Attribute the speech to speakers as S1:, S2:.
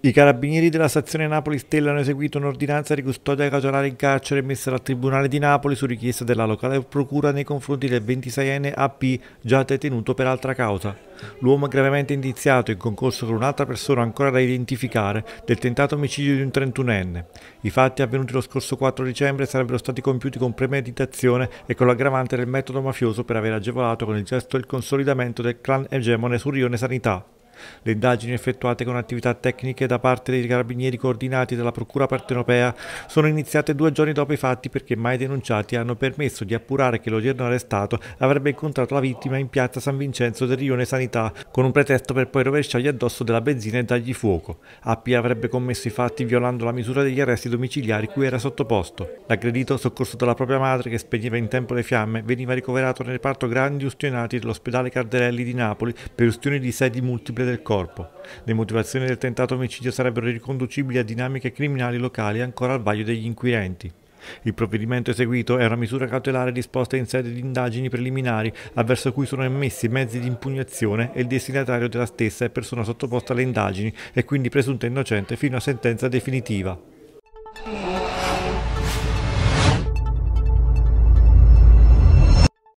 S1: I carabinieri della stazione Napoli Stella hanno eseguito un'ordinanza di custodia cautelare in carcere emessa dal Tribunale di Napoli su richiesta della locale procura nei confronti del 26enne AP già detenuto per altra causa. L'uomo gravemente indiziato in concorso con un'altra persona ancora da identificare del tentato omicidio di un 31enne. I fatti avvenuti lo scorso 4 dicembre sarebbero stati compiuti con premeditazione e con l'aggravante del metodo mafioso per aver agevolato con il gesto il consolidamento del clan egemone sul Rione Sanità. Le indagini effettuate con attività tecniche da parte dei carabinieri coordinati dalla Procura Partenopea sono iniziate due giorni dopo i fatti perché mai denunciati hanno permesso di appurare che l'odierno arrestato avrebbe incontrato la vittima in piazza San Vincenzo del Rione Sanità con un pretesto per poi rovesciargli addosso della benzina e dargli fuoco. Appia avrebbe commesso i fatti violando la misura degli arresti domiciliari cui era sottoposto. L'aggredito, soccorso dalla propria madre che spegneva in tempo le fiamme, veniva ricoverato nel reparto grandi ustionati dell'ospedale Cardarelli di Napoli per ustioni di sedi multiple del corpo. Le motivazioni del tentato omicidio sarebbero riconducibili a dinamiche criminali locali ancora al vaglio degli inquirenti. Il provvedimento eseguito è una misura cautelare disposta in sede di indagini preliminari, avverso cui sono emessi mezzi di impugnazione e il destinatario della stessa è persona sottoposta alle indagini e quindi presunta innocente fino a sentenza definitiva.